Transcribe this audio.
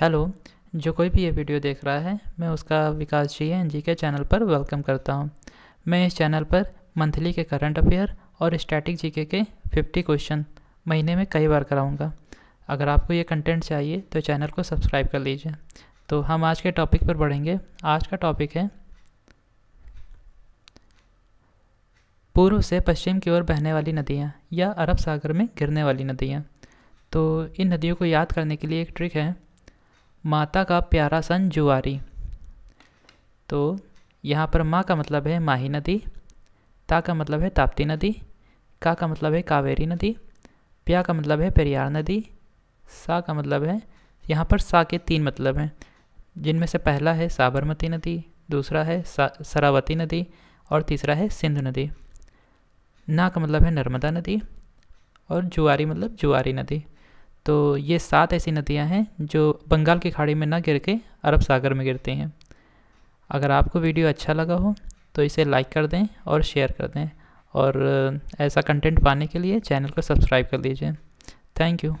hello जो कोई भी ये वीडियो देख रहा है मैं उसका विकास जी एन जी के चैनल पर वेलकम करता हूँ मैं इस चैनल पर मंथली के करंट अफेयर और स्टैटिक जीके के 50 क्वेश्चन महीने में कई बार कराऊंगा अगर आपको ये कंटेंट चाहिए तो चैनल को सब्सक्राइब कर लीजिए तो हम आज के टॉपिक पर बढ़ेंगे आज का टॉपिक है पूर्व से पश्चिम की ओर बहने वाली नदियाँ या अरब सागर में गिरने वाली नदियाँ तो इन नदियों को याद करने के लिए एक ट्रिक है माता का प्यारा सन जुआरी तो यहाँ पर माँ का मतलब है माही नदी ता का मतलब है ताप्ती नदी का का मतलब है कावेरी नदी प्या का मतलब है पेरियार नदी सा का मतलब है यहाँ पर सा के तीन मतलब हैं जिनमें से पहला है साबरमती नदी दूसरा है सरावती नदी और तीसरा है सिंधु नदी ना का मतलब है नर्मदा नदी और जुआरी मतलब जुआरी नदी तो ये सात ऐसी नदियाँ हैं जो बंगाल की खाड़ी में ना गिर के अरब सागर में गिरती हैं अगर आपको वीडियो अच्छा लगा हो तो इसे लाइक कर दें और शेयर कर दें और ऐसा कंटेंट पाने के लिए चैनल को सब्सक्राइब कर लीजिए थैंक यू